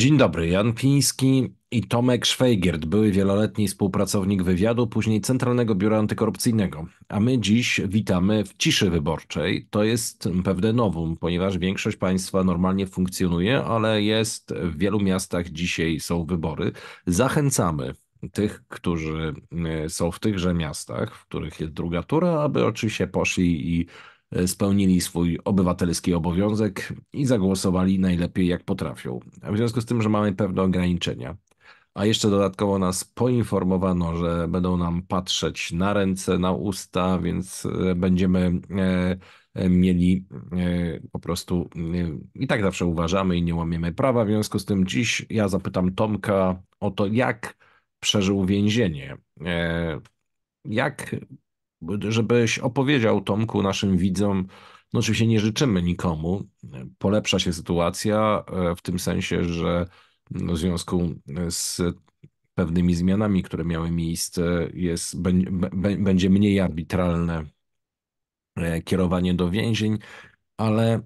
Dzień dobry, Jan Piński i Tomek Szwejgiert, były wieloletni współpracownik wywiadu, później Centralnego Biura Antykorupcyjnego. A my dziś witamy w ciszy wyborczej. To jest pewne nowum, ponieważ większość państwa normalnie funkcjonuje, ale jest w wielu miastach dzisiaj są wybory. Zachęcamy tych, którzy e, są w tychże miastach, w których jest druga tura, aby oczywiście poszli i E, spełnili swój obywatelski obowiązek i zagłosowali najlepiej jak potrafią. w związku z tym, że mamy pewne ograniczenia, a jeszcze dodatkowo nas poinformowano, że będą nam patrzeć na ręce, na usta, więc e, będziemy e, mieli po prostu i tak zawsze uważamy i nie łamiemy prawa. W związku z tym dziś ja zapytam Tomka o to, jak przeżył więzienie. Jak żebyś opowiedział Tomku naszym widzom, no oczywiście nie życzymy nikomu, polepsza się sytuacja e, w tym sensie, że w związku z pewnymi zmianami, które miały miejsce, jest, będzie mniej arbitralne e, kierowanie do więzień, ale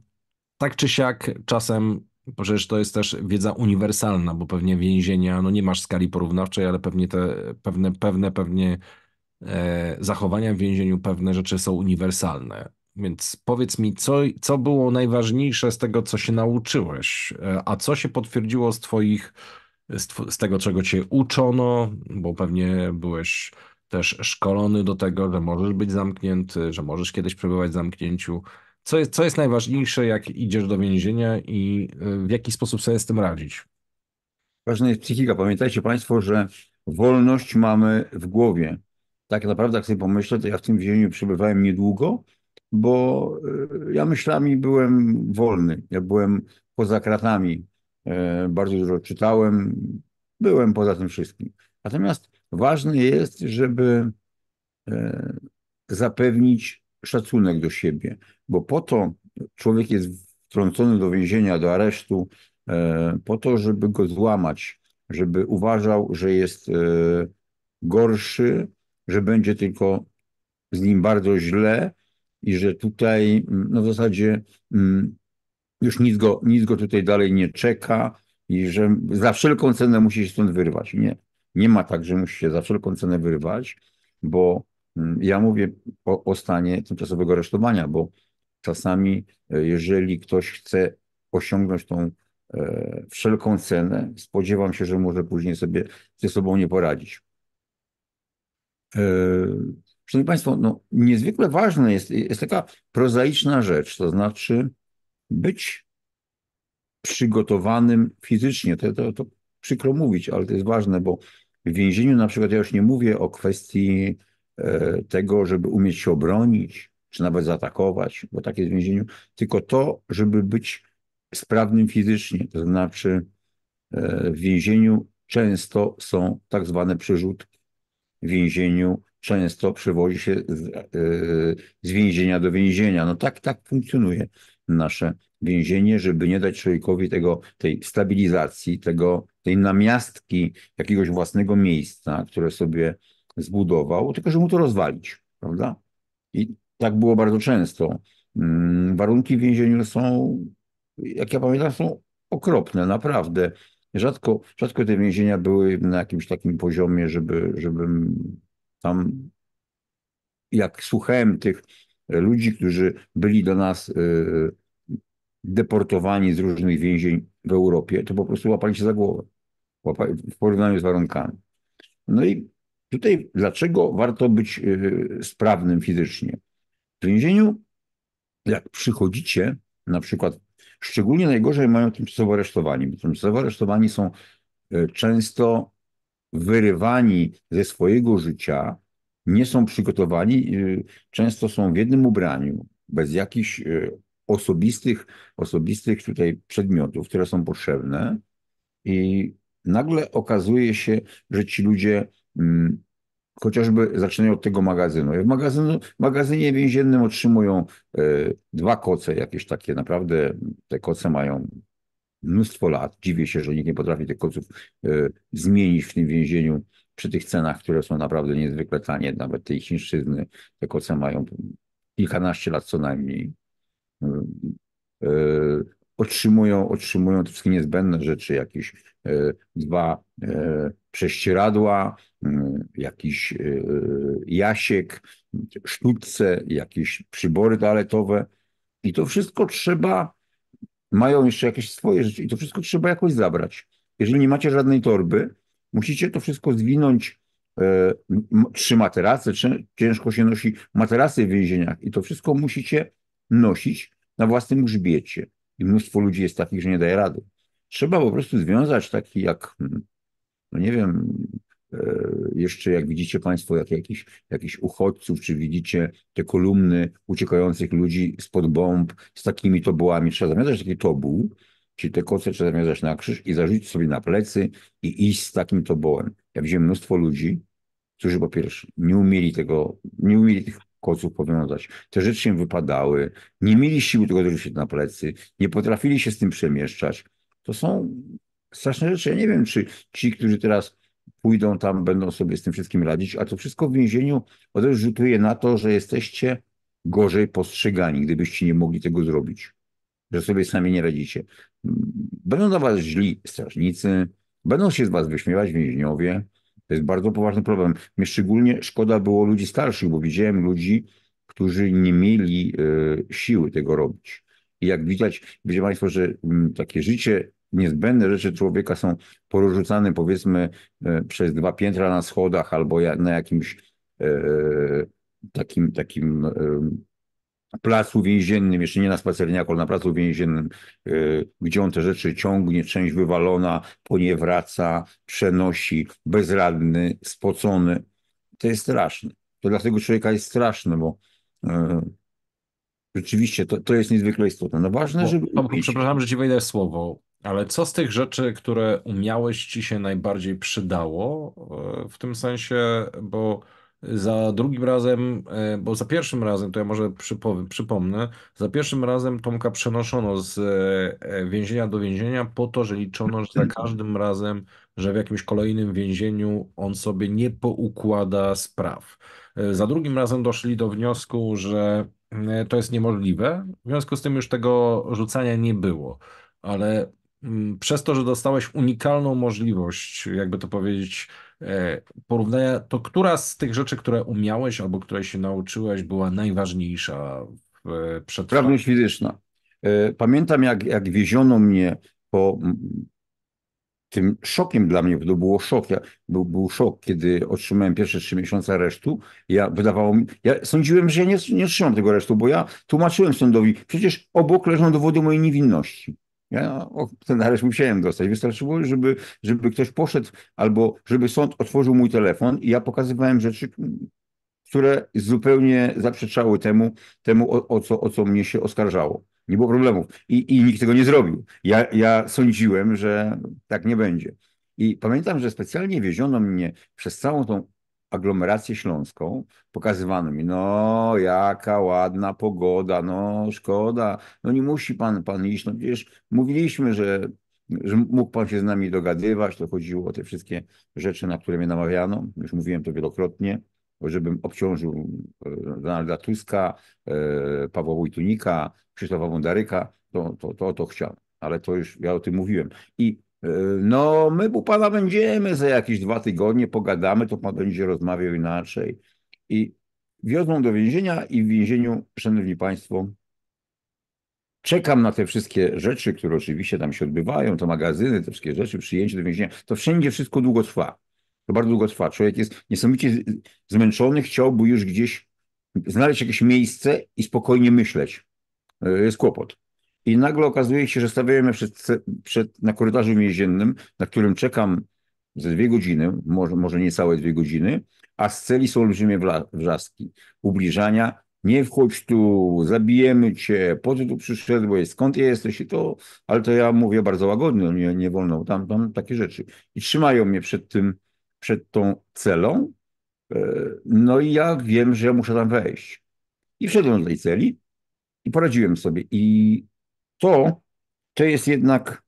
tak czy siak czasem Przecież to jest też wiedza uniwersalna, bo pewnie więzienia, no nie masz skali porównawczej, ale pewnie te pewne, pewne pewnie E, zachowania w więzieniu pewne rzeczy są uniwersalne. Więc powiedz mi, co, co było najważniejsze z tego, co się nauczyłeś, e, a co się potwierdziło z Twoich, z, z tego, czego Cię uczono, bo pewnie byłeś też szkolony do tego, że możesz być zamknięty, że możesz kiedyś przebywać w zamknięciu. Co jest, co jest najważniejsze, jak idziesz do więzienia i e, w jaki sposób sobie z tym radzić? Ważna jest psychika. Pamiętajcie Państwo, że wolność mamy w głowie tak naprawdę, jak sobie pomyślę, to ja w tym więzieniu przebywałem niedługo, bo e, ja myślami byłem wolny. Ja byłem poza kratami. E, bardzo dużo czytałem, byłem poza tym wszystkim. Natomiast ważne jest, żeby e, zapewnić szacunek do siebie, bo po to człowiek jest wtrącony do więzienia, do aresztu, po to, żeby go złamać, żeby uważał, że jest gorszy, że będzie tylko z nim bardzo źle i że tutaj mm, no w zasadzie mm, już nic go, nic go tutaj dalej nie czeka i że za wszelką cenę musi się stąd wyrwać. Nie, nie ma tak, że musi się za wszelką cenę wyrwać, bo mm, ja mówię o, o stanie tymczasowego aresztowania, bo czasami e, jeżeli ktoś chce osiągnąć tą e, wszelką cenę, spodziewam się, że może później sobie ze sobą nie poradzić. E, szanowni Państwo, no, niezwykle ważna jest, jest taka prozaiczna rzecz, to znaczy być przygotowanym fizycznie. To, to, to przykro mówić, ale to jest ważne, bo w więzieniu na przykład ja już nie mówię o kwestii e, tego, żeby umieć się obronić, czy nawet zaatakować, bo tak jest w więzieniu, tylko to, żeby być sprawnym fizycznie. To znaczy e, w więzieniu często są tak zwane przyrzutki więzieniu często przewozi się z, e, z więzienia do więzienia. No tak, tak funkcjonuje nasze więzienie, żeby nie dać człowiekowi tego, tej stabilizacji, tego, tej namiastki jakiegoś własnego miejsca, które sobie zbudował, tylko żeby mu to rozwalić, prawda? I tak było bardzo często. Mm, warunki w więzieniu są, jak ja pamiętam, są okropne, naprawdę. Rzadko, rzadko te więzienia były na jakimś takim poziomie, żeby, żebym tam, jak słuchałem tych ludzi, którzy byli do nas y, deportowani z różnych więzień w Europie, to po prostu łapali się za głowę w porównaniu z warunkami. No i tutaj dlaczego warto być y, sprawnym fizycznie? W więzieniu, jak przychodzicie, na przykład Szczególnie najgorzej mają tymczasowo aresztowani, bo tymczasowo aresztowani są e, często wyrywani ze swojego życia, nie są przygotowani, e, często są w jednym ubraniu, bez jakichś e, osobistych, osobistych tutaj przedmiotów, które są potrzebne i nagle okazuje się, że ci ludzie mm, Chociażby zaczynają od tego magazynu. W magazynu, magazynie więziennym otrzymują e, dwa koce, jakieś takie naprawdę, te koce mają mnóstwo lat. Dziwię się, że nikt nie potrafi tych koców e, zmienić w tym więzieniu przy tych cenach, które są naprawdę niezwykle tanie, nawet tej chińszczyzny, te koce mają kilkanaście lat co najmniej. Mm, e, otrzymują, otrzymują te wszystkie niezbędne rzeczy, jakieś e, dwa e, prześcieradła, jakiś e, jasiek, sztuczce, jakieś przybory toaletowe. I to wszystko trzeba, mają jeszcze jakieś swoje rzeczy, i to wszystko trzeba jakoś zabrać. Jeżeli nie macie żadnej torby, musicie to wszystko zwinąć. Trzy materace, ciężko się nosi materasy w więzieniach, i to wszystko musicie nosić na własnym grzbiecie i mnóstwo ludzi jest takich, że nie daje rady. Trzeba po prostu związać taki jak, no nie wiem, e, jeszcze jak widzicie Państwo, jak jakiś, jakiś uchodźców, czy widzicie te kolumny uciekających ludzi spod bomb z takimi tobułami, trzeba zamiatać taki tobuł, czyli te koce trzeba zamiatać na krzyż i zarzucić sobie na plecy i iść z takim tobołem. Ja widziałem mnóstwo ludzi, którzy po pierwsze nie umieli tego, nie umieli tych koców powiązać. Te rzeczy im wypadały, nie mieli siły tego się na plecy, nie potrafili się z tym przemieszczać. To są straszne rzeczy. Ja nie wiem, czy ci, którzy teraz pójdą tam, będą sobie z tym wszystkim radzić, a to wszystko w więzieniu od razu rzutuje na to, że jesteście gorzej postrzegani, gdybyście nie mogli tego zrobić, że sobie sami nie radzicie. Będą na was źli strażnicy, będą się z was wyśmiewać więźniowie, to jest bardzo poważny problem. Mnie szczególnie szkoda było ludzi starszych, bo widziałem ludzi, którzy nie mieli e, siły tego robić. I jak widać, wiecie Państwo, że takie życie, niezbędne rzeczy człowieka są porzucane, powiedzmy e, przez dwa piętra na schodach albo na jakimś e, takim, takim placu więziennym, jeszcze nie na spacerniaku, ale na placu więziennym, y, gdzie on te rzeczy ciągnie, część wywalona, po nie wraca, przenosi, bezradny, spocony. To jest straszne. To dlatego człowieka jest straszne, bo y, rzeczywiście to, to jest niezwykle istotne. No ważne, bo, żeby. Tomku, przepraszam, że ci wejdę w słowo, ale co z tych rzeczy, które umiałeś, ci się najbardziej przydało? Y, w tym sensie, bo za drugim razem, e, bo za pierwszym razem, to ja może przypomnę, za pierwszym razem Tomka przenoszono z e, e, więzienia do więzienia po to, że liczono, że za każdym razem, że w jakimś kolejnym więzieniu on sobie nie poukłada spraw. Za drugim razem doszli do wniosku, że to jest niemożliwe, w związku z tym już tego rzucania nie było, ale Mm, przez to, że dostałeś unikalną możliwość, jakby to powiedzieć, e, porównania, to która z tych rzeczy, które umiałeś albo które się nauczyłeś, była najważniejsza w e, przetrwaniu? Sprawność fizyczna. E, pamiętam, jak, jak wieziono mnie po tym szokiem dla mnie, bo to było szok, ja, był, był szok, kiedy otrzymałem pierwsze trzy miesiące aresztu. Ja wydawało mi, ja sądziłem, że ja nie, nie trzymam tego aresztu, bo ja tłumaczyłem sądowi, przecież obok leżą dowody mojej niewinności. Ja ten areszt musiałem dostać. Wystarczyło, żeby, żeby ktoś poszedł albo żeby sąd otworzył mój telefon i ja pokazywałem rzeczy, które zupełnie zaprzeczały temu, temu o, o, co, o co mnie się oskarżało. Nie było problemów i, i nikt tego nie zrobił. Ja, ja sądziłem, że tak nie będzie. I pamiętam, że specjalnie wieziono mnie przez całą tą aglomerację śląską, pokazywano mi, no jaka ładna pogoda, no szkoda, no nie musi pan, pan iść, no przecież mówiliśmy, że, że mógł pan się z nami dogadywać, to chodziło o te wszystkie rzeczy, na które mnie namawiano, już mówiłem to wielokrotnie, żebym obciążył e, Donalda Tuska, e, Pawła Wójtunika, Krzysztofa Wondaryka. to, to, to, to chciał, ale to już ja o tym mówiłem. I E, no, my u pana będziemy za jakieś dwa tygodnie, pogadamy, to pan będzie rozmawiał inaczej. I wiozą do więzienia i w więzieniu, szanowni państwo, czekam na te wszystkie rzeczy, które oczywiście tam się odbywają, to magazyny, te wszystkie rzeczy, przyjęcie do więzienia, to wszędzie wszystko długo trwa. To bardzo długo trwa. Człowiek jest niesamowicie zmęczony, chciałby już gdzieś znaleźć jakieś miejsce i spokojnie myśleć. E, jest kłopot. I nagle okazuje się, że stawiamy przed, przed, na korytarzu więziennym, na którym czekam ze dwie godziny, może, może niecałe dwie godziny, a z celi są olbrzymie wrzaski, ubliżania. Nie wchodź tu, zabijemy cię, po co tu przyszedłeś, skąd jesteś i to, ale to ja mówię bardzo łagodnie, nie, nie wolno, tam, tam takie rzeczy. I trzymają mnie przed tym, przed tą celą, e, no i ja wiem, że ja muszę tam wejść. I wszedłem do tej celi i poradziłem sobie. I to, to jest jednak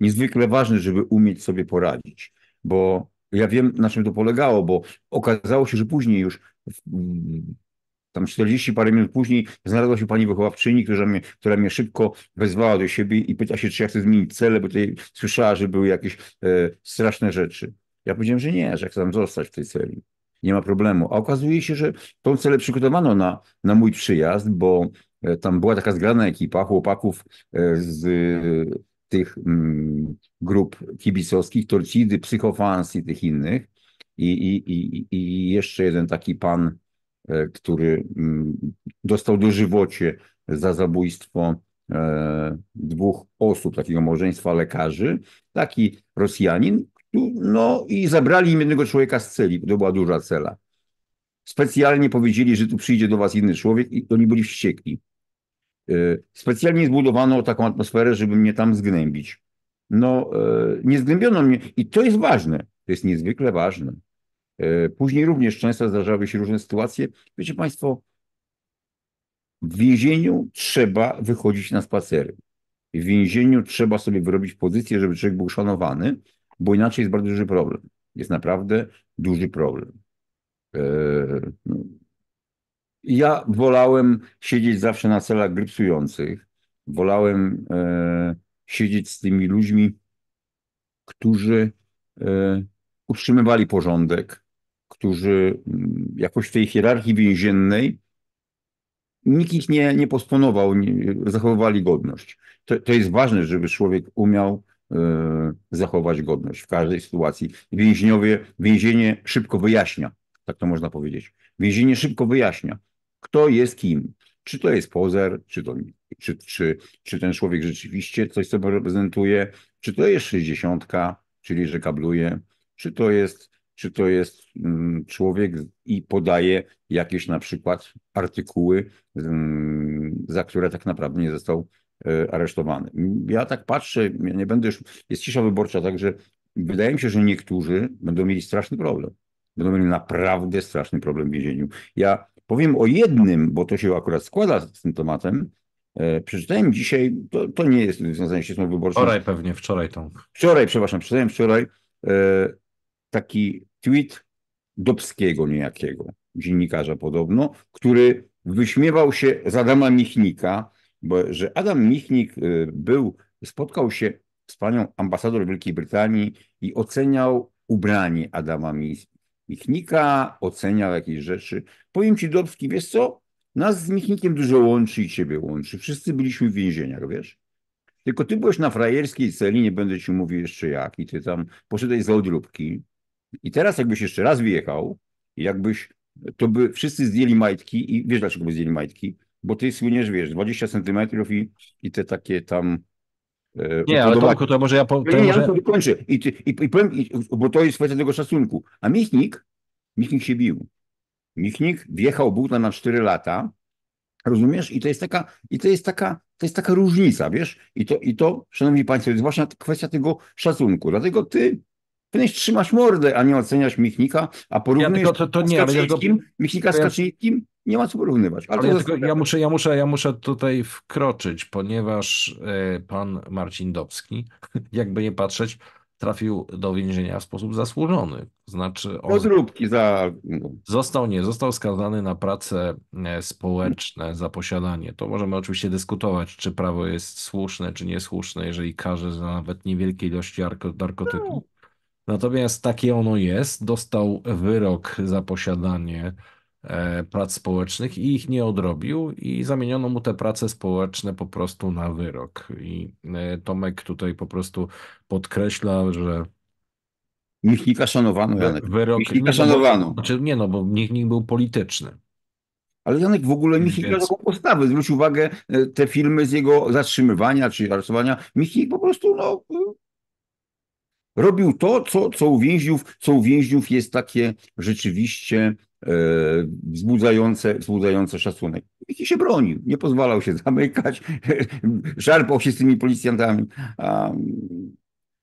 niezwykle ważne, żeby umieć sobie poradzić, bo ja wiem, na czym to polegało, bo okazało się, że później już mm, tam 40 parę minut później znalazła się pani wychowawczyni, która mnie, która mnie szybko wezwała do siebie i pyta się, czy ja chcę zmienić cele, bo tutaj słyszała, że były jakieś e, straszne rzeczy. Ja powiedziałem, że nie, że chcę tam zostać w tej celi. Nie ma problemu. A okazuje się, że tą celę przygotowano na, na mój przyjazd, bo E, tam była taka zgrana ekipa chłopaków e, z e, tych mm, grup kibicowskich, Torcidy, Psychofans i tych innych. I, i, i, I jeszcze jeden taki pan, który mm, dostał dożywocie za zabójstwo dwóch osób, takiego małżeństwa lekarzy, taki Rosjanin, no i zabrali im jednego człowieka z celi, to była duża cela. Specjalnie powiedzieli, że tu przyjdzie do was inny człowiek i oni byli wściekli. E, specjalnie zbudowano taką atmosferę, żeby mnie tam zgnębić. No, e, nie zgnębiono mnie i to jest ważne. To jest niezwykle ważne. E, później również często zdarzały się różne sytuacje. Wiecie Państwo, w więzieniu trzeba wychodzić na spacery. W więzieniu trzeba sobie wyrobić pozycję, żeby człowiek był szanowany, bo inaczej jest bardzo duży problem. Jest naprawdę duży problem. Yy, ja wolałem siedzieć zawsze na celach grypsujących. Wolałem e, siedzieć z tymi ludźmi, którzy e, utrzymywali porządek, którzy mm, jakoś w tej hierarchii więziennej nikt ich nie, nie posponował, nie, zachowywali godność. To, to jest ważne, żeby człowiek umiał e, zachować godność w każdej sytuacji. Więźniowie, więzienie szybko wyjaśnia tak to można powiedzieć. Więzienie szybko wyjaśnia, kto jest kim. Czy to jest pozer, czy, to, czy, czy, czy ten człowiek rzeczywiście coś sobie reprezentuje, czy to jest sześćdziesiątka, czyli że kabluje, czy to jest, czy to jest mm, człowiek i podaje jakieś na przykład artykuły, mm, za które tak naprawdę nie został e, aresztowany. Ja tak patrzę, ja nie będę już, jest cisza wyborcza, także wydaje mi się, że niektórzy będą mieli straszny problem będą mieli naprawdę straszny problem w więzieniu. Ja powiem o jednym, bo to się akurat składa z tym tematem. E, przeczytałem dzisiaj, to, to nie jest związane z tą wyborczą. Wczoraj pewnie, wczoraj tą. Wczoraj, przepraszam, przeczytałem wczoraj e, taki tweet Dobskiego niejakiego, dziennikarza podobno, który wyśmiewał się z Adama Michnika, bo że Adam Michnik e, był, spotkał się z panią ambasador Wielkiej Brytanii i oceniał ubranie Adama Michnika, oceniał jakieś rzeczy. Powiem ci, Dobski, wiesz co? Nas z Michnikiem dużo łączy i ciebie łączy. Wszyscy byliśmy w więzieniach, wiesz? Tylko ty byłeś na frajerskiej celi, nie będę ci mówił jeszcze jak, i ty tam poszedłeś za odróbki. I teraz jakbyś jeszcze raz wyjechał, jakbyś, to by wszyscy zdjęli majtki i wiesz dlaczego by zdjęli majtki? Bo ty słyniesz, wiesz, 20 centymetrów i, i te takie tam E, nie, ale Tomku, to może ja... Po, to no nie, może... ja to dokończę. I, ty, i, i powiem, i, bo to jest kwestia tego szacunku. A Michnik, Michnik się bił. Michnik wjechał buta na 4 lata, rozumiesz? I to jest taka, i to jest taka, to jest taka różnica, wiesz? I to, i to, szanowni państwo, jest właśnie kwestia tego szacunku. Dlatego ty powinieneś trzymasz mordę, a nie oceniasz Michnika, a porównujesz ja, to, to, to nie, z Kaczyńskim, go... Michnika z Kaczyńskim, nie ma co porównywać. Ale, ale ja, tylko, ja, muszę, ja, muszę, ja muszę tutaj wkroczyć, ponieważ e, pan Marcin Dobski, jakby nie patrzeć, trafił do więzienia w sposób zasłużony. Znaczy on za... No. Został, nie, został skazany na prace e, społeczne za posiadanie. To możemy oczywiście dyskutować, czy prawo jest słuszne, czy niesłuszne, jeżeli karze za nawet niewielkie ilości narkotyków. No. Natomiast takie ono jest. Dostał wyrok za posiadanie E, prac społecznych i ich nie odrobił i zamieniono mu te prace społeczne po prostu na wyrok. I e, Tomek tutaj po prostu podkreśla, że Michnika szanowano, Janek. Wyrok, Michnika no szanowano. Znaczy nie no, bo nie był polityczny. Ale Janek w ogóle Michnik miał taką postawę. Zwróć uwagę, e, te filmy z jego zatrzymywania czy aresztowania. Michnik po prostu no, robił to, co, co, u więźniów, co u więźniów jest takie rzeczywiście E, wzbudzające, wzbudzające szacunek. I się bronił, nie pozwalał się zamykać, szarpał się z tymi policjantami. A,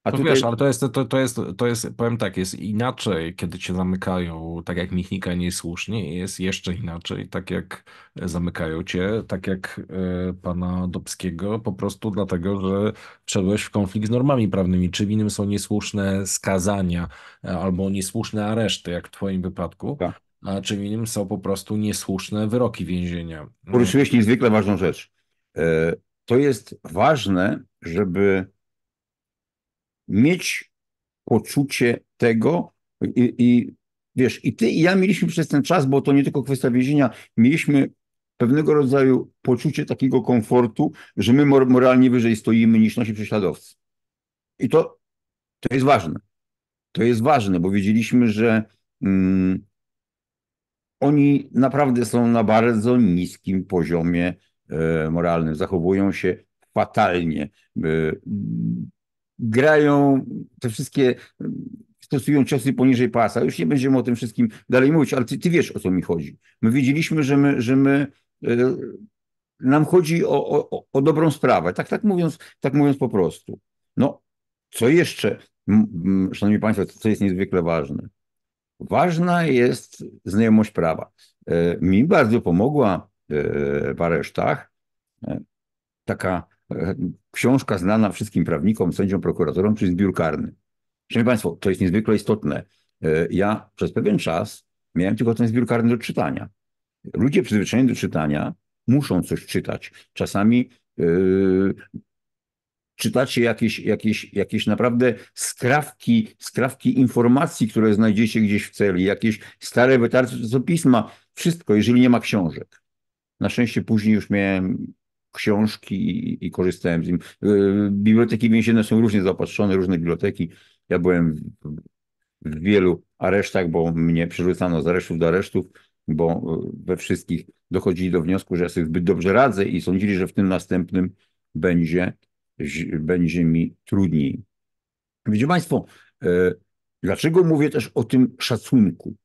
a no tutaj... wiesz, ale to jest, to, to, jest, to jest, powiem tak, jest inaczej, kiedy cię zamykają, tak jak Michnika niesłusznie, jest jeszcze inaczej, tak jak zamykają cię, tak jak y, pana Dobskiego, po prostu dlatego, że wszedłeś w konflikt z normami prawnymi, czy innym są niesłuszne skazania e, albo niesłuszne areszty, jak w twoim wypadku. Tak czym innym są po prostu niesłuszne wyroki więzienia. Poruszyłeś niezwykle ważną rzecz. E, to jest ważne, żeby mieć poczucie tego i, i wiesz, i ty i ja mieliśmy przez ten czas, bo to nie tylko kwestia więzienia, mieliśmy pewnego rodzaju poczucie takiego komfortu, że my moralnie wyżej stoimy niż nasi prześladowcy. I to, to jest ważne. To jest ważne, bo wiedzieliśmy, że mm, oni naprawdę są na bardzo niskim poziomie e, moralnym, zachowują się fatalnie, e, grają te wszystkie, e, stosują ciosy poniżej pasa. Już nie będziemy o tym wszystkim dalej mówić, ale ty, ty wiesz o co mi chodzi. My wiedzieliśmy, że my, że my nam chodzi o, o, o dobrą sprawę, tak, tak, mówiąc, tak mówiąc po prostu. No, co jeszcze, szanowni państwo, co jest niezwykle ważne, Ważna jest znajomość prawa. E, mi bardzo pomogła e, w aresztach e, taka książka znana wszystkim prawnikom, sędziom, prokuratorom, czyli zbiór karny. Szanowni Państwo, to jest niezwykle istotne. Ja przez pewien czas miałem tylko ten zbiór karny do czytania. Ludzie przyzwyczajeni do czytania muszą coś czytać. Czasami czytacie jakieś, jakieś, jakieś naprawdę skrawki, skrawki informacji, które znajdziecie gdzieś w celi, jakieś stare wytarte pisma, wszystko, jeżeli nie ma książek. Na szczęście później już miałem książki i, i korzystałem z nich. Yy, biblioteki więzienne są różnie zaopatrzone, różne biblioteki. Ja byłem w, w wielu aresztach, bo mnie przerzucano z aresztów do aresztów, bo yy, we wszystkich dochodzili do wniosku, że ja sobie zbyt dobrze radzę i sądzili, że w tym następnym będzie będzie mi trudniej. Widzicie Państwo, e, dlaczego mówię też o tym szacunku?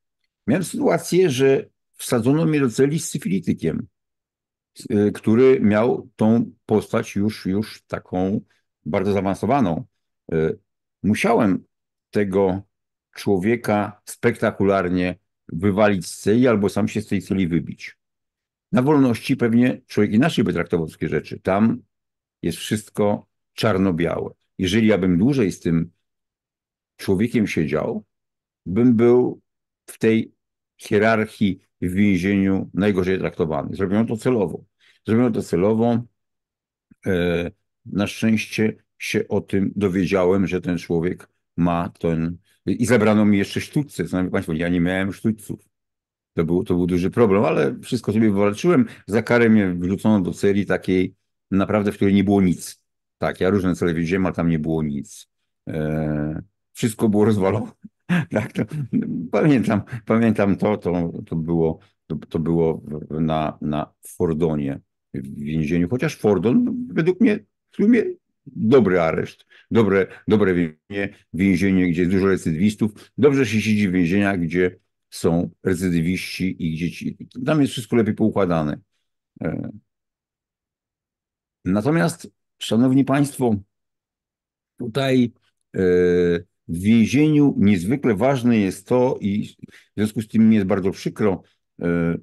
Miałem sytuację, że wsadzono mnie do celi z syfilitykiem, e, który miał tą postać już, już taką bardzo zaawansowaną. E, musiałem tego człowieka spektakularnie wywalić z celi albo sam się z tej celi wybić. Na wolności pewnie człowiek inaczej by traktował takie rzeczy. Tam jest wszystko czarno-białe. Jeżeli ja bym dłużej z tym człowiekiem siedział, bym był w tej hierarchii w więzieniu najgorzej traktowany. Zrobiono to celowo. Zrobiono to celowo. E, na szczęście się o tym dowiedziałem, że ten człowiek ma ten. I zabrano mi jeszcze sztuczce. Znamy Państwo, ja nie miałem sztuczców. To był, to był duży problem, ale wszystko sobie wywalczyłem. Za karę mnie wrzucono do celi takiej naprawdę, w której nie było nic. Tak, ja różne cele wieziłem, a tam nie było nic. E, wszystko było rozwalone. tak, to, pamiętam, pamiętam to, to, to było, to, to było na, na Fordonie w więzieniu, chociaż Fordon według mnie w sumie dobry areszt, dobre, dobre więzienie, więzienie, gdzie jest dużo recydywistów. Dobrze się siedzi w więzieniach, gdzie są recydywiści i gdzie ci, tam jest wszystko lepiej poukładane. E, natomiast Szanowni Państwo, tutaj e, w więzieniu niezwykle ważne jest to, i w związku z tym mi jest bardzo przykro, e,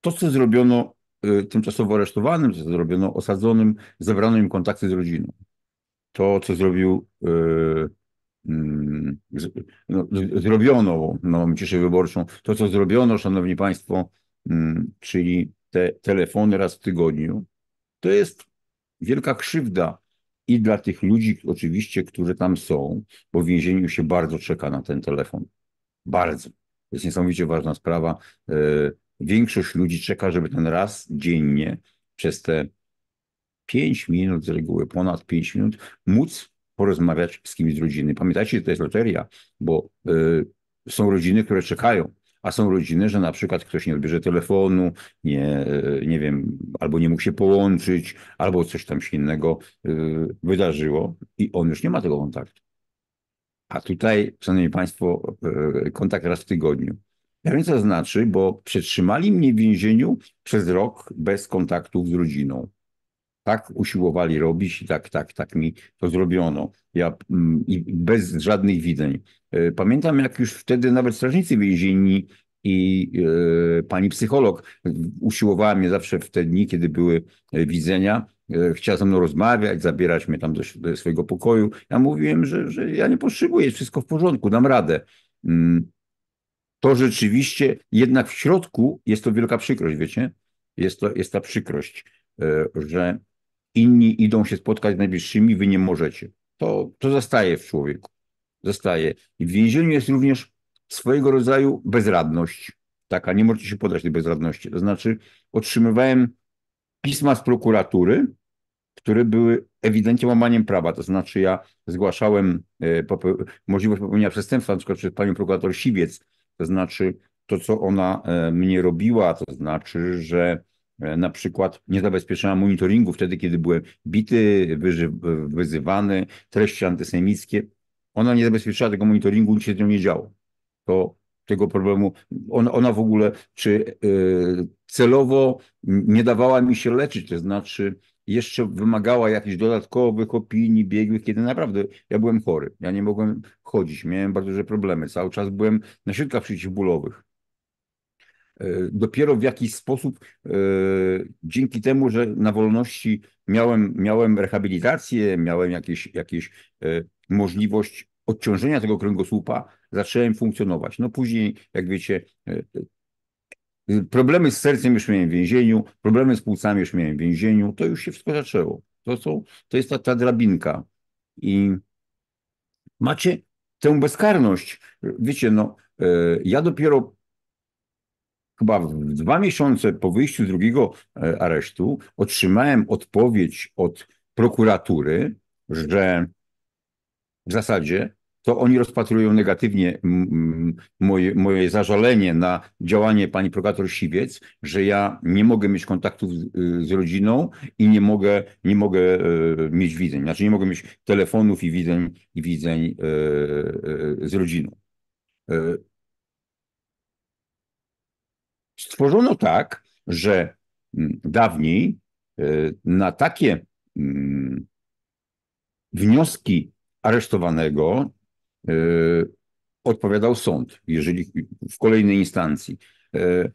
to, co zrobiono e, tymczasowo aresztowanym, co zrobiono osadzonym, zabrano im kontakty z rodziną. To, co zrobił, mm, no, zrobiono, no, mam ciszę wyborczą, to, co zrobiono, Szanowni Państwo, mm, czyli te telefony raz w tygodniu, to jest wielka krzywda i dla tych ludzi, oczywiście, którzy tam są, bo w więzieniu się bardzo czeka na ten telefon. Bardzo. To jest niesamowicie ważna sprawa. E, większość ludzi czeka, żeby ten raz dziennie przez te 5 minut, z reguły ponad 5 minut, móc porozmawiać z kimś z rodziny. Pamiętajcie, to jest loteria, bo e, są rodziny, które czekają a są rodziny, że na przykład ktoś nie odbierze telefonu, nie, e, nie wiem, albo nie mógł się połączyć, albo coś tam się innego e, wydarzyło i on już nie ma tego kontaktu. A tutaj, szanowni państwo, e, kontakt raz w tygodniu. Ja wiem, co to znaczy, bo przetrzymali mnie w więzieniu przez rok bez kontaktów z rodziną tak usiłowali robić i tak, tak, tak mi to zrobiono. Ja mm, i bez żadnych widzeń. E, pamiętam, jak już wtedy nawet strażnicy więzienni i e, pani psycholog usiłowała mnie zawsze w te dni, kiedy były e, widzenia, chciała ze mną rozmawiać, zabierać mnie tam do, do swojego pokoju. Ja mówiłem, że, że ja nie potrzebuję, jest wszystko w porządku, dam radę. Mm, to rzeczywiście jednak w środku jest to wielka przykrość, wiecie? Jest to jest ta przykrość, że inni idą się spotkać z najbliższymi, wy nie możecie. To, to zostaje w człowieku. Zostaje. I w więzieniu jest również swojego rodzaju bezradność. Taka, nie możecie się podać tej bezradności. To znaczy, otrzymywałem pisma z prokuratury, które były ewidentnie łamaniem prawa. To znaczy, ja zgłaszałem e, popeł możliwość popełnienia przestępstwa, na przykład przez panią prokurator Siwiec. To znaczy, to co ona e, mnie robiła, to znaczy, że E, na przykład nie zabezpieczała monitoringu wtedy, kiedy byłem bity, wyzywany, treści antysemickie. Ona nie zabezpieczała tego monitoringu, nic się z nią nie działo. To tego problemu, ona, ona w ogóle, czy e, celowo nie dawała mi się leczyć, to znaczy jeszcze wymagała jakichś dodatkowych opinii biegłych, kiedy naprawdę ja byłem chory. Ja nie mogłem chodzić, miałem bardzo duże problemy. Cały czas byłem na środkach przeciwbólowych. E, dopiero w jakiś sposób, e, dzięki temu, że na wolności miałem, miałem rehabilitację, miałem jakieś, jakieś e, możliwość odciążenia tego kręgosłupa, zacząłem funkcjonować. No później, jak wiecie, problemy z sercem już miałem w więzieniu, problemy z płucami już miałem w więzieniu, to już się wszystko zaczęło. To, są, to jest ta, ta drabinka. I macie tę bezkarność. Wiecie, no, ja dopiero chyba w dwa miesiące po wyjściu z drugiego e, aresztu otrzymałem odpowiedź od prokuratury, że w zasadzie to oni rozpatrują negatywnie moje, moje zażalenie na działanie pani prokurator Siwiec, że ja nie mogę mieć kontaktów z, y, z rodziną i nie mogę, nie mogę e, mieć widzeń. Znaczy nie mogę mieć telefonów i widzeń, i widzeń e, z rodziną stworzono tak, że mm, dawniej e, na takie mm, wnioski aresztowanego e, odpowiadał sąd, jeżeli w kolejnej instancji. E,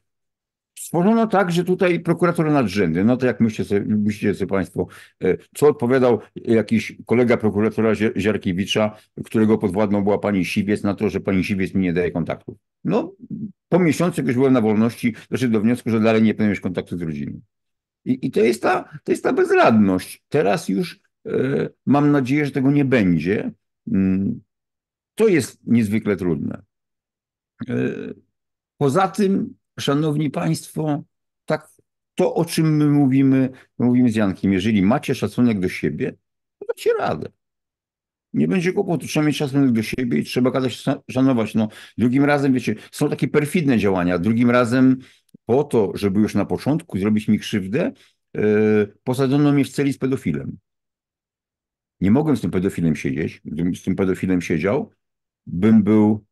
Stworzono tak, że tutaj prokurator nadrzędny, no to jak myślicie sobie, myślicie sobie Państwo, e, co odpowiadał jakiś kolega prokuratora Ziarkiewicza, którego podwładną była pani Siwiec na to, że pani Siwiec mi nie daje kontaktu. No, po miesiącu, jak już byłem na wolności, doszedł do wniosku, że dalej nie powinien mieć kontaktu z rodziną. I, i to, jest ta, to jest ta bezradność. Teraz już y, mam nadzieję, że tego nie będzie. Y, to jest niezwykle trudne. Y, poza tym Szanowni Państwo, tak to, o czym my mówimy, mówimy z Jankiem. Jeżeli macie szacunek do siebie, to dacie radę. Nie będzie kłopotu, trzeba mieć szacunek do siebie i trzeba kazać szanować. No, drugim razem, wiecie, są takie perfidne działania. Drugim razem po to, żeby już na początku zrobić mi krzywdę, yy, posadzono mnie w celi z pedofilem. Nie mogłem z tym pedofilem siedzieć. Gdybym z tym pedofilem siedział, bym był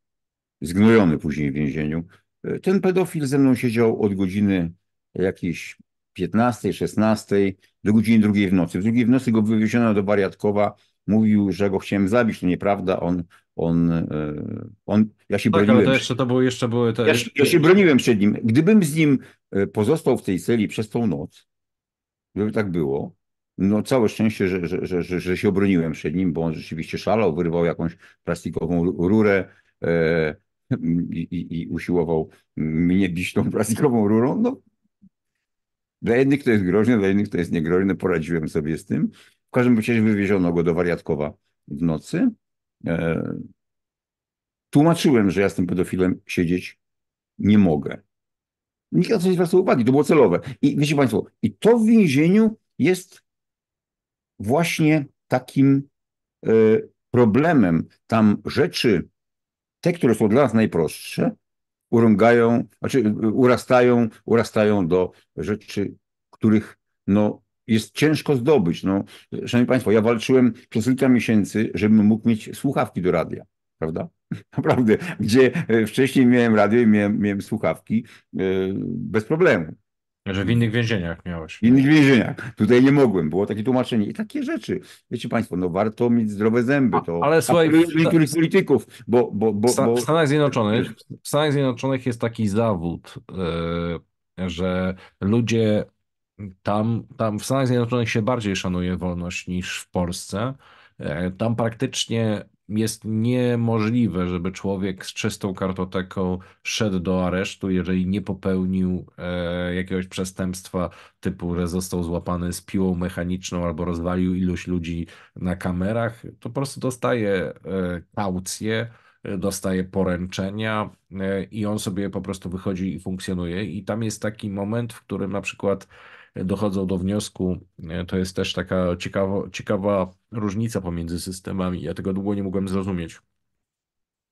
zgnojony później w więzieniu. Y, ten pedofil ze mną siedział od godziny jakiejś 15, 16 do godziny drugiej w nocy. W drugiej w nocy go wywieziono do Bariatkowa. Mówił, że go chciałem zabić. To nieprawda. On, on, y, on ja się tak, broniłem. Ale to jeszcze to było, jeszcze były te... ja, się, ja się broniłem przed nim. Gdybym z nim y, pozostał w tej celi przez tą noc, gdyby tak było, no całe szczęście, że, że, że, że, się obroniłem przed nim, bo on rzeczywiście szalał, wyrwał jakąś plastikową rurę, e, i, i, i usiłował mnie bić tą plastikową rurą, no dla jednych to jest groźne, dla innych to jest niegroźne, poradziłem sobie z tym. W każdym razie wywieziono go do wariatkowa w nocy. E, tłumaczyłem, że ja z tym pedofilem siedzieć nie mogę. Nikt na to nie zwracał uwagi, to było celowe. I wiecie Państwo, i to w więzieniu jest właśnie takim e, problemem. Tam rzeczy te, które są dla nas najprostsze, urągają, znaczy urastają, urastają do rzeczy, których no, jest ciężko zdobyć. No, szanowni Państwo, ja walczyłem przez kilka miesięcy, żebym mógł mieć słuchawki do radia, prawda? Naprawdę, gdzie e, wcześniej miałem radio i miałem, miałem słuchawki e, bez problemu. Że w innych więzieniach miałeś. W innych więzieniach. Tutaj nie mogłem, było takie tłumaczenie. I takie rzeczy. Wiecie Państwo, no warto mieć zdrowe zęby. To ale słuchaj, w, polityków, bo, bo, bo, bo... W, Stanach Zjednoczonych, w Stanach Zjednoczonych jest taki zawód, yy, że ludzie tam, tam w Stanach Zjednoczonych się bardziej szanuje wolność niż w Polsce. E, tam praktycznie jest niemożliwe, żeby człowiek z czystą kartoteką szedł do aresztu, jeżeli nie popełnił e, jakiegoś przestępstwa typu, że został złapany z piłą mechaniczną albo rozwalił iluś ludzi na kamerach, to po prostu dostaje e, kaucję, e, dostaje poręczenia e, i on sobie po prostu wychodzi i funkcjonuje. I tam jest taki moment, w którym na przykład dochodzą do wniosku. E, to jest też taka ciekawa, ciekawa różnica pomiędzy systemami. Ja tego długo nie mogłem zrozumieć.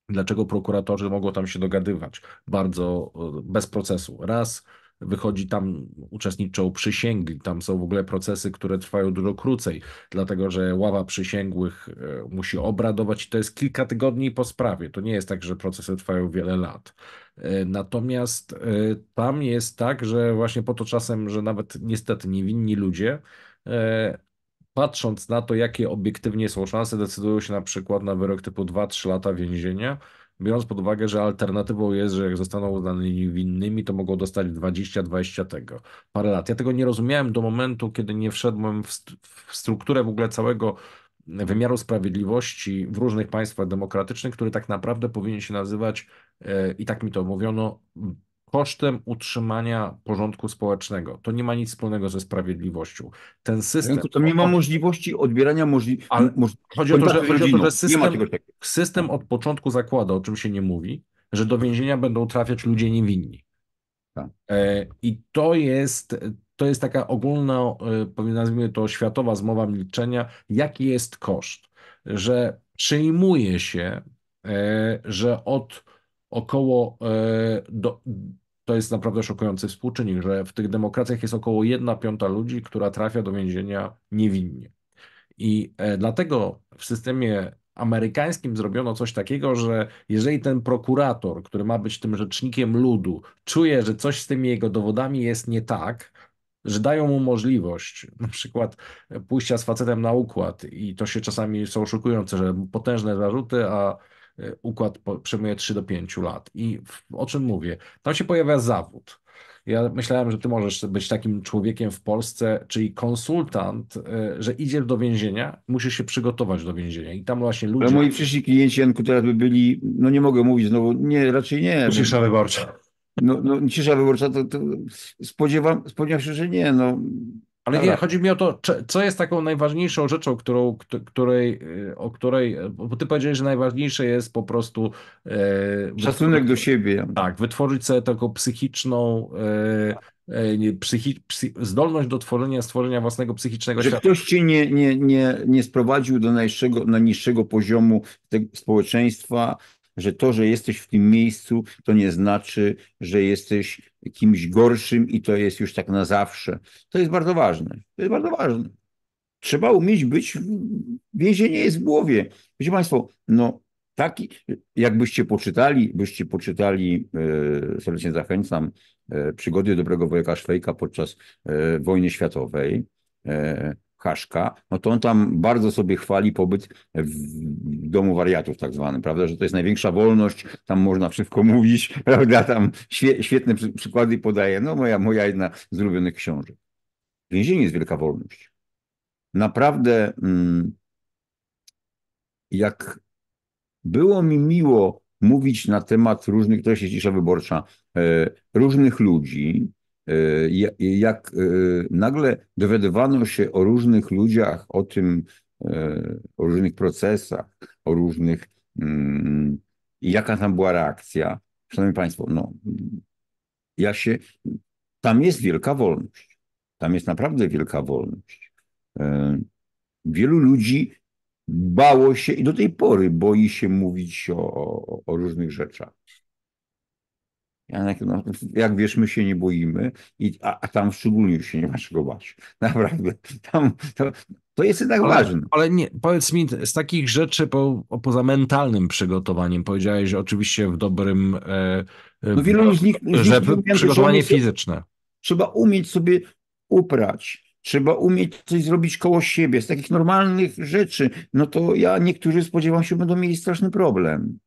Dlaczego prokuratorzy mogą tam się dogadywać bardzo e, bez procesu? Raz, wychodzi, tam uczestniczą przysięgli, tam są w ogóle procesy, które trwają dużo krócej, dlatego że ława przysięgłych e, musi obradować i to jest kilka tygodni po sprawie. To nie jest tak, że procesy trwają wiele lat. E, natomiast e, tam jest tak, że właśnie po to czasem, że nawet niestety niewinni ludzie patrząc na to, jakie obiektywnie są szanse, decydują się na przykład na wyrok typu 2-3 lata więzienia, biorąc pod uwagę, że alternatywą jest, że jak zostaną uznani winnymi, to mogą dostać 20-20 tego, parę lat. Ja tego nie rozumiałem do momentu, kiedy nie wszedłem w, st w strukturę w ogóle całego wymiaru sprawiedliwości w różnych państwach demokratycznych, który tak naprawdę powinien się nazywać, e, i tak mi to mówiono, kosztem utrzymania porządku społecznego. To nie ma nic wspólnego ze sprawiedliwością. Ten system... To nie ma możliwości odbierania możliwości... chodzi o to, że, chodzi o to, że system, system od początku zakłada, o czym się nie mówi, że do więzienia będą trafiać ludzie niewinni. Tak. E, I to jest, to jest taka ogólna, e, nazwijmy to światowa zmowa milczenia, jaki jest koszt, że przyjmuje się, e, że od około, e, do, to jest naprawdę szokujący współczynnik, że w tych demokracjach jest około 1 piąta ludzi, która trafia do więzienia niewinnie. I e, dlatego w systemie amerykańskim zrobiono coś takiego, że jeżeli ten prokurator, który ma być tym rzecznikiem ludu, czuje, że coś z tymi jego dowodami jest nie tak, że dają mu możliwość na przykład pójścia z facetem na układ i to się czasami są szokujące, że potężne zarzuty, a E, układ przejmuje 3 do 5 lat. I o czym mówię? Tam się pojawia zawód. Ja myślałem, że ty możesz być takim człowiekiem w Polsce, czyli konsultant, e, że idziesz do więzienia, musisz się przygotować do więzienia. I tam właśnie ludzie. Ale moi przyszli klienci, Janku, teraz by byli, no nie mogę mówić znowu, nie, raczej nie. Cisza no, wyborcza. No, no cisza wyborcza, to, to spodziewam, spodziewam się, że nie, no ale nie, chodzi mi o to, co jest taką najważniejszą rzeczą, którą, której, e, o której, e, bo ty powiedziałeś, że najważniejsze jest po prostu... E, Szacunek do siebie. Tak, wytworzyć sobie taką psychiczną... Psychi, psych, zdolność do tworzenia, stworzenia własnego psychicznego że świata. ktoś cię nie, nie, nie, nie sprowadził do najniższego, najniższego poziomu społeczeństwa, że to, że jesteś w tym miejscu, to nie znaczy, że jesteś kimś gorszym i to jest już tak na zawsze. To jest bardzo ważne. To jest bardzo ważne. Trzeba umieć być, więzienie jest w głowie. Wiecie Państwo, no taki, jakbyście poczytali, byście poczytali, e, serdecznie zachęcam, e, przygody dobrego wojaka Szwejka podczas e, wojny światowej, e, Haszka, no to on tam bardzo sobie chwali pobyt w domu wariatów tak zwanym, prawda, że to jest największa wolność, tam można wszystko mówić, prawda, tam świetne przykłady podaje, no moja, moja jedna z ulubionych książek. Więzienie jest wielka wolność. Naprawdę mm, jak było mi miło mówić na temat różnych, to jest cisza wyborcza, e, różnych ludzi, Y, y, jak y, nagle dowiadywano się o różnych ludziach, o tym, o różnych procesach, o różnych, mm, jaka tam była reakcja. Szanowni Państwo, no, ja się, tam jest wielka wolność. Tam jest naprawdę wielka wolność. Wielu ludzi bało się i do tej pory boi się mówić o, o, o różnych rzeczach. Janek, no, jak wiesz, my się nie boimy, i, a, a tam szczególnie się nie ma czego bać. Naprawdę. Tam, to, to jest jednak ale, ważne. Ale nie, powiedz mi, z takich rzeczy po, poza mentalnym przygotowaniem, powiedziałeś oczywiście w dobrym. E, e, no wielu z nich. Że przygotowanie fizyczne. Trzeba umieć sobie uprać, trzeba umieć coś zrobić koło siebie, z takich normalnych rzeczy. No to ja, niektórzy spodziewam się, będą mieli straszny problem.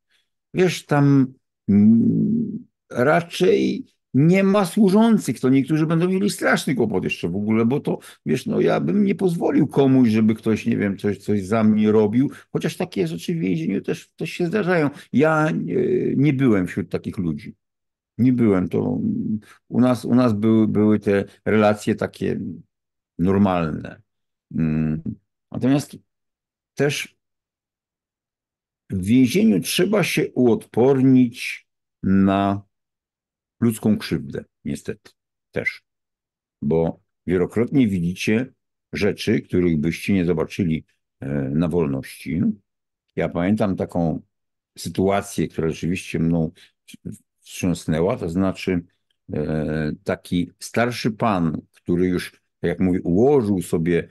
Wiesz, tam. Mm, raczej nie ma służących, to niektórzy będą mieli straszny kłopot jeszcze w ogóle, bo to, wiesz, no ja bym nie pozwolił komuś, żeby ktoś, nie wiem, coś, coś za mnie robił, chociaż takie rzeczy w więzieniu też, też się zdarzają. Ja nie, nie byłem wśród takich ludzi. Nie byłem, to u nas, u nas były, były te relacje takie normalne. Mm. Natomiast też w więzieniu trzeba się uodpornić na ludzką krzywdę, niestety też. Bo wielokrotnie widzicie rzeczy, których byście nie zobaczyli e, na wolności. Ja pamiętam taką sytuację, która rzeczywiście mną wstrząsnęła, to znaczy e, taki starszy pan, który już, tak jak mówi, ułożył sobie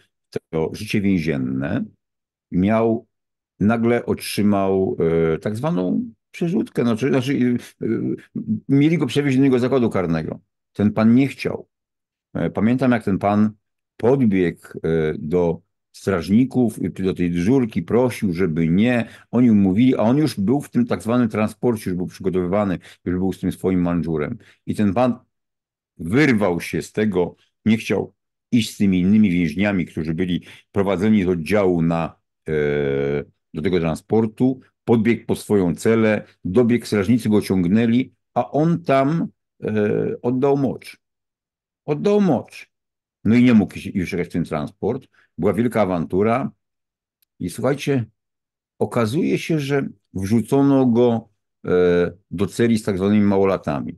to życie więzienne, miał, nagle otrzymał e, tak zwaną przerzutkę. No, czy, znaczy, y, y, mieli go przewieźć do innego zakładu karnego. Ten pan nie chciał. E, pamiętam, jak ten pan podbiegł e, do strażników, do tej dyżurki, prosił, żeby nie. Oni mówili, a on już był w tym tak zwanym transporcie, już był przygotowywany, już był z tym swoim manżurem. I ten pan wyrwał się z tego, nie chciał iść z tymi innymi więźniami, którzy byli prowadzeni z oddziału na, e, do tego transportu, podbiegł po swoją celę, dobiegł strażnicy, go ciągnęli, a on tam e, oddał mocz. Oddał mocz. No i nie mógł już jechać w ten transport. Była wielka awantura. I słuchajcie, okazuje się, że wrzucono go e, do celi z tak zwanymi małolatami.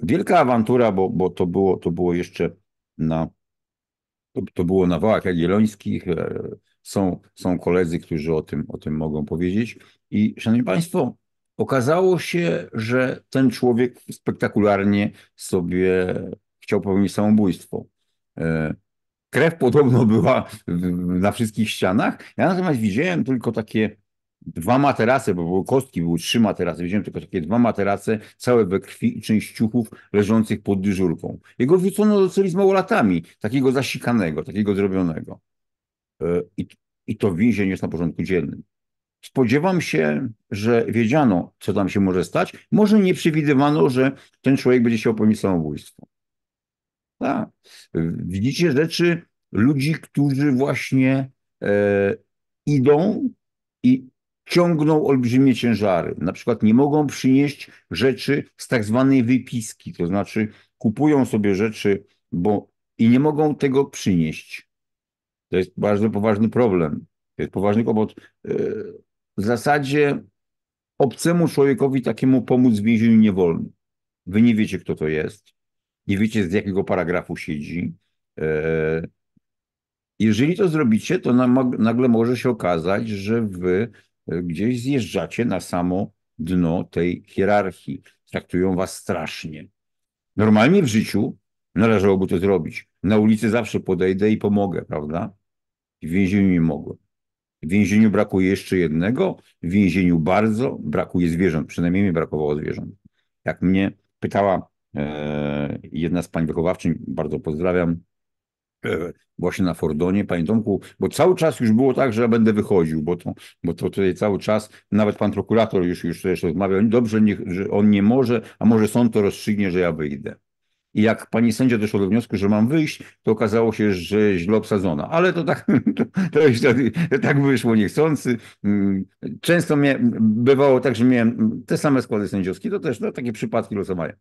Wielka awantura, bo, bo to, było, to było jeszcze na to, to było na wałach jagiellońskich, e, są, są koledzy, którzy o tym, o tym mogą powiedzieć. I szanowni państwo, okazało się, że ten człowiek spektakularnie sobie chciał popełnić samobójstwo. E, krew podobno była na wszystkich ścianach. Ja natomiast widziałem tylko takie dwa materace, bo były kostki, były trzy materace. Widziałem tylko takie dwa materace, całe we krwi i częściuchów leżących pod dyżurką. Jego wrzucono do celi z małolatami, takiego zasikanego, takiego zrobionego. E, i, i to więzień jest na porządku dziennym. Spodziewam się, że wiedziano, co tam się może stać. Może nie przewidywano, że ten człowiek będzie się popełnić samobójstwo. Tak. Widzicie rzeczy ludzi, którzy właśnie e, idą i ciągną olbrzymie ciężary. Na przykład nie mogą przynieść rzeczy z tak zwanej wypiski, to znaczy kupują sobie rzeczy bo i nie mogą tego przynieść. To jest bardzo poważny problem. To jest poważny kłopot. E, w zasadzie obcemu człowiekowi takiemu pomóc w więzieniu nie wolno. Wy nie wiecie, kto to jest. Nie wiecie, z jakiego paragrafu siedzi. E, jeżeli to zrobicie, to nagle może się okazać, że wy e, gdzieś zjeżdżacie na samo dno tej hierarchii. Traktują was strasznie. Normalnie w życiu Należałoby to zrobić. Na ulicy zawsze podejdę i pomogę, prawda? W więzieniu nie mogłem. W więzieniu brakuje jeszcze jednego, w więzieniu bardzo brakuje zwierząt, przynajmniej mi brakowało zwierząt. Jak mnie pytała e, jedna z pań wychowawczyń, bardzo pozdrawiam, e, właśnie na Fordonie, panie Tomku, bo cały czas już było tak, że ja będę wychodził, bo to, bo to tutaj cały czas, nawet pan prokurator już, już też rozmawiał, dobrze, niech, że on nie może, a może sąd to rozstrzygnie, że ja wyjdę. I jak pani sędzia doszła do wniosku, że mam wyjść, to okazało się, że źle obsadzona. Ale to tak, to, to, to, tak wyszło niechcący. Mm, często mnie, bywało tak, że miałem te same składy sędziowskie. To też no, takie przypadki losowania.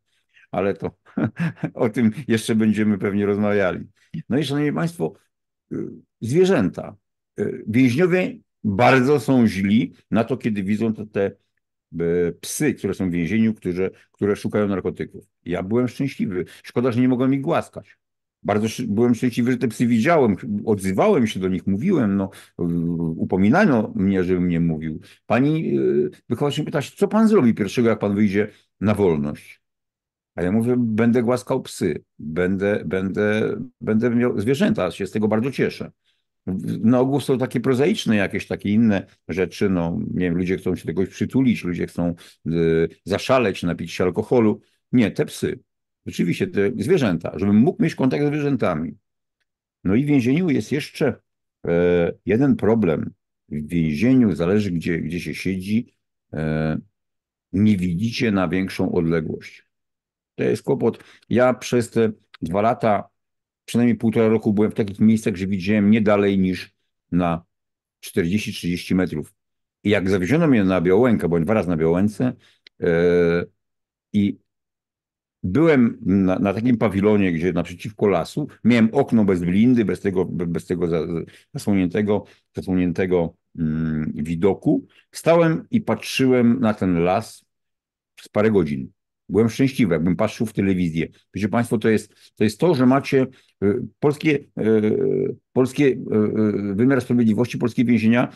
Ale to o tym jeszcze będziemy pewnie rozmawiali. No i szanowni państwo, y, zwierzęta. Y, więźniowie bardzo są źli na to, kiedy widzą to te y, psy, które są w więzieniu, które, które szukają narkotyków. Ja byłem szczęśliwy. Szkoda, że nie mogłem ich głaskać. Bardzo byłem szczęśliwy, że te psy widziałem, odzywałem się do nich, mówiłem, no, upominano mnie, żebym nie mówił. Pani e, wychowawczyni pyta się, co pan zrobi pierwszego, jak pan wyjdzie na wolność? A ja mówię, będę głaskał psy, będę, będę, będę miał zwierzęta, się z tego bardzo cieszę. Na ogół są takie prozaiczne jakieś takie inne rzeczy, no nie wiem, ludzie chcą się tego przytulić, ludzie chcą y, zaszaleć, napić się alkoholu, nie, te psy. Rzeczywiście, te zwierzęta, żebym mógł mieć kontakt z zwierzętami. No i w więzieniu jest jeszcze e, jeden problem. W więzieniu, zależy gdzie, gdzie się siedzi, e, nie widzicie na większą odległość. To jest kłopot. Ja przez te dwa lata, przynajmniej półtora roku byłem w takich miejscach, że widziałem nie dalej niż na 40-30 metrów. I jak zawieziono mnie na Białękę, bądź dwa razy na Białęce e, i byłem na, na, takim pawilonie, gdzie naprzeciwko lasu, miałem okno bez blindy, bez tego, bez tego zasłoniętego, zasłoniętego mm, widoku. Stałem i patrzyłem na ten las przez parę godzin. Byłem szczęśliwy, jakbym patrzył w telewizję. Wiecie Państwo, to jest to, jest to że macie y, polskie, y, polskie y, wymiar sprawiedliwości, polskie więzienia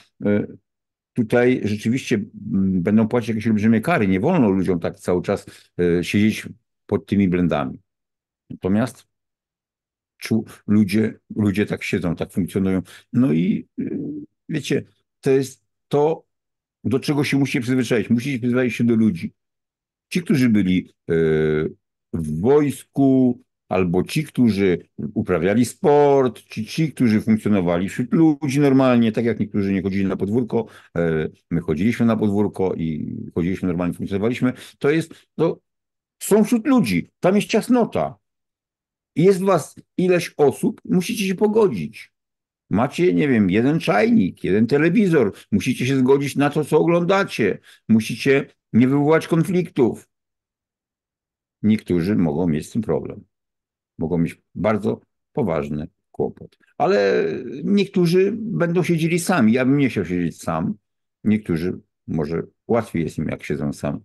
tutaj rzeczywiście mm, będą płacić jakieś olbrzymie kary. Nie wolno ludziom tak cały czas siedzieć pod tymi blendami. Natomiast ludzie, ludzie tak siedzą, tak funkcjonują. No i y, wiecie, to jest to, do czego się musicie przyzwyczaić. Musicie przyzwyczaić się do ludzi. Ci, którzy byli y, w wojsku, albo ci, którzy uprawiali sport, czy ci, którzy funkcjonowali wśród ludzi normalnie, tak jak niektórzy nie chodzili na podwórko, y, my chodziliśmy na podwórko i chodziliśmy normalnie, funkcjonowaliśmy, to jest, to są wśród ludzi, tam jest ciasnota. Jest was ileś osób, musicie się pogodzić. Macie, nie wiem, jeden czajnik, jeden telewizor, musicie się zgodzić na to, co oglądacie, musicie nie wywołać konfliktów. Niektórzy mogą mieć z tym problem. Mogą mieć bardzo poważny kłopot. Ale niektórzy będą siedzieli sami. Ja bym nie chciał siedzieć sam. Niektórzy może łatwiej jest im, jak siedzą sam,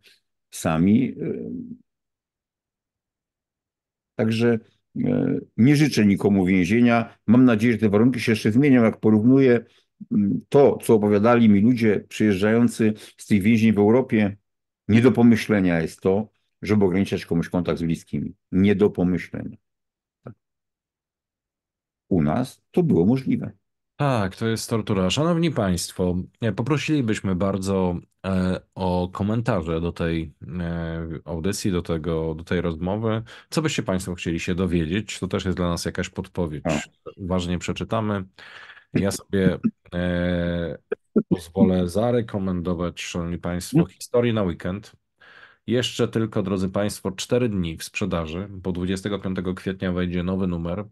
sami. Y, Także e, nie życzę nikomu więzienia. Mam nadzieję, że te warunki się jeszcze zmienią. Jak porównuję mm, to, co opowiadali mi ludzie przyjeżdżający z tych więzień w Europie, nie do pomyślenia jest to, żeby ograniczać komuś kontakt z bliskimi. Nie do pomyślenia. Tak. U nas to było możliwe. Tak, to jest tortura. Szanowni Państwo, e, poprosilibyśmy bardzo e, o komentarze do tej e, audycji, do, tego, do tej rozmowy. Co byście Państwo chcieli się dowiedzieć? To też jest dla nas jakaś podpowiedź. Tak. Uważnie przeczytamy. Ja sobie pozwolę zarekomendować, Szanowni Państwo, historię na weekend. Jeszcze tylko, drodzy Państwo, 4 dni w sprzedaży, bo 25 kwietnia wejdzie nowy numer.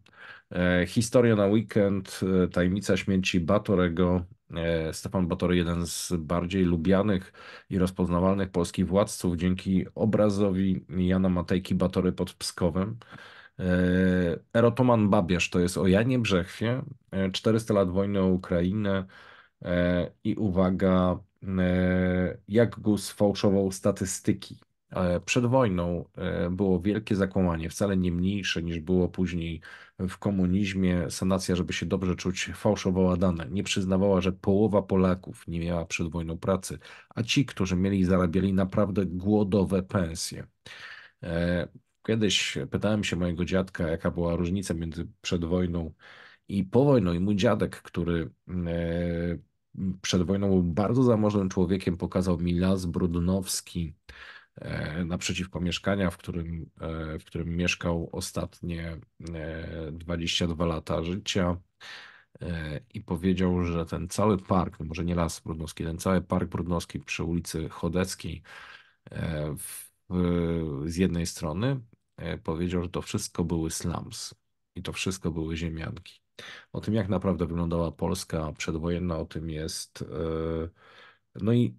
E, historia na weekend, e, tajemnica śmierci Batorego. E, Stefan Batory, jeden z bardziej lubianych i rozpoznawalnych polskich władców, dzięki obrazowi Jana Matejki Batory pod Pskowem. Erotoman Babierz to jest o Janie Brzechwie, 400 lat wojny o Ukrainę i uwaga, E, jak GUS fałszował statystyki. E, przed wojną e, było wielkie zakłamanie, wcale nie mniejsze niż było później w komunizmie. Sanacja, żeby się dobrze czuć, fałszowała dane. Nie przyznawała, że połowa Polaków nie miała przed wojną pracy, a ci, którzy mieli, zarabiali naprawdę głodowe pensje. Kiedyś pytałem się mojego dziadka, jaka była różnica między przed wojną i po wojną. I mój dziadek, który przed wojną był bardzo zamożnym człowiekiem, pokazał mi las brudnowski e, naprzeciwko mieszkania, w którym, e, w którym mieszkał ostatnie 22 e, lata życia i powiedział, że ten cały park, no może nie Las Brudnowski, ten cały park Brudnowski przy ulicy Chodeckiej w, z jednej strony powiedział, że to wszystko były slums i to wszystko były ziemianki. O tym, jak naprawdę wyglądała Polska przedwojenna, o tym jest. E, no i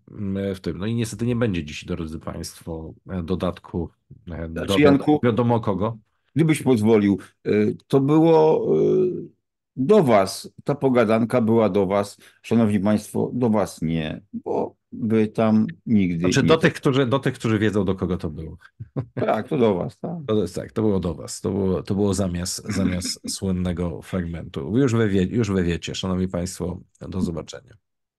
w tym, no i niestety nie będzie dziś, drodzy Państwo, e, dodatku e, znaczy, do, Janku, wiadomo kogo. Gdybyś pozwolił, to było do Was, ta pogadanka była do Was, Szanowni Państwo, do Was nie, bo by tam nigdy. Znaczy do, tych, którzy, do tych, którzy wiedzą, do kogo to było. Tak, to do was. Tak, to, tak, to było do was. To było, to było zamiast, zamiast słynnego fragmentu. Już wy, wie, już wy wiecie, szanowni państwo, do zobaczenia.